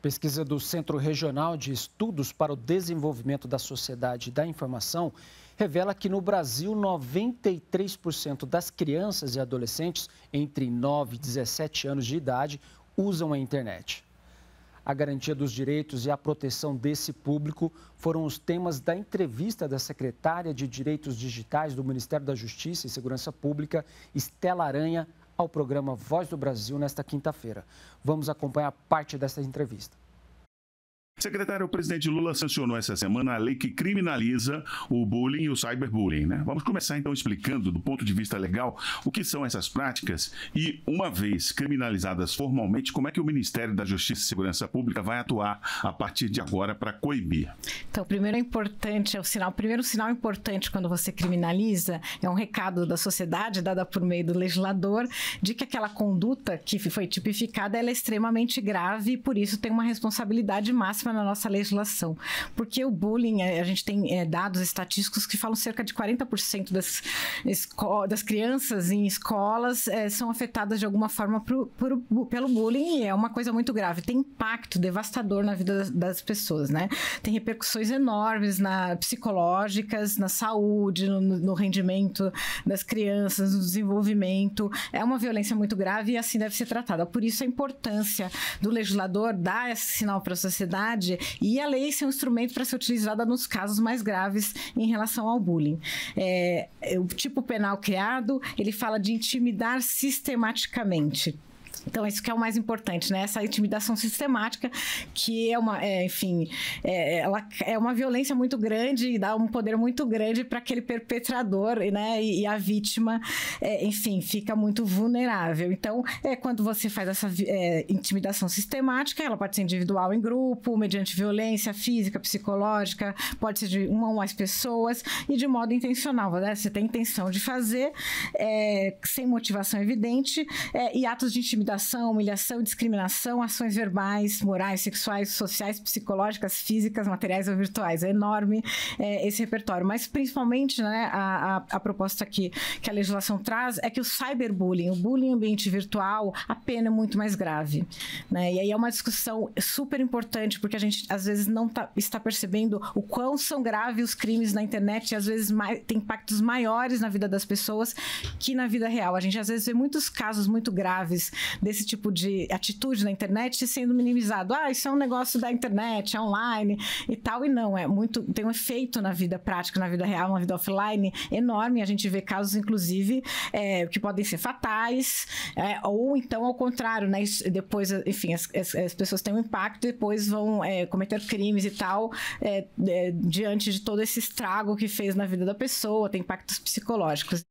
Pesquisa do Centro Regional de Estudos para o Desenvolvimento da Sociedade da Informação revela que no Brasil 93% das crianças e adolescentes entre 9 e 17 anos de idade usam a internet. A garantia dos direitos e a proteção desse público foram os temas da entrevista da secretária de Direitos Digitais do Ministério da Justiça e Segurança Pública, Estela Aranha, ao programa Voz do Brasil nesta quinta-feira. Vamos acompanhar parte dessa entrevista. Secretário, o presidente Lula sancionou essa semana a lei que criminaliza o bullying e o cyberbullying. Né? Vamos começar então explicando, do ponto de vista legal, o que são essas práticas e, uma vez criminalizadas formalmente, como é que o Ministério da Justiça e Segurança Pública vai atuar a partir de agora para coibir? Então, primeiro é importante, é o sinal, o primeiro sinal importante quando você criminaliza é um recado da sociedade dada por meio do legislador de que aquela conduta que foi tipificada é extremamente grave e por isso tem uma responsabilidade máxima na nossa legislação. Porque o bullying, é, a gente tem é, dados estatísticos que falam cerca de 40% das, das crianças em escolas é, são afetadas de alguma forma pro, pro, pelo bullying e é uma coisa muito grave. Tem impacto devastador na vida das, das pessoas, né? Tem repercussões enormes na psicológicas, na saúde, no, no rendimento das crianças, no desenvolvimento. É uma violência muito grave e assim deve ser tratada. Por isso a importância do legislador dar esse sinal para a sociedade e a lei é ser um instrumento para ser utilizada nos casos mais graves em relação ao bullying. É, é o tipo penal criado, ele fala de intimidar sistematicamente. Então, isso que é o mais importante, né? Essa intimidação sistemática, que é uma, é, enfim, é, ela é uma violência muito grande e dá um poder muito grande para aquele perpetrador, né? E, e a vítima, é, enfim, fica muito vulnerável. Então, é quando você faz essa é, intimidação sistemática, ela pode ser individual em grupo, mediante violência física, psicológica, pode ser de uma ou mais pessoas e de modo intencional, né? Você tem intenção de fazer, é, sem motivação evidente, é, e atos de intimidação intimidação, humilhação, discriminação, ações verbais, morais, sexuais, sociais, psicológicas, físicas, materiais ou virtuais. É enorme é, esse repertório. Mas principalmente né, a, a, a proposta que, que a legislação traz é que o cyberbullying, o bullying ambiente virtual, a pena é muito mais grave. Né? E aí é uma discussão super importante, porque a gente às vezes não tá, está percebendo o quão são graves os crimes na internet e às vezes mais, tem impactos maiores na vida das pessoas que na vida real. A gente às vezes vê muitos casos muito graves desse tipo de atitude na internet sendo minimizado. Ah, isso é um negócio da internet, é online e tal. E não, é muito. Tem um efeito na vida prática, na vida real, na vida offline enorme. A gente vê casos, inclusive, é, que podem ser fatais, é, ou então ao contrário, né? Depois, enfim, as, as pessoas têm um impacto e depois vão é, cometer crimes e tal, é, é, diante de todo esse estrago que fez na vida da pessoa, tem impactos psicológicos.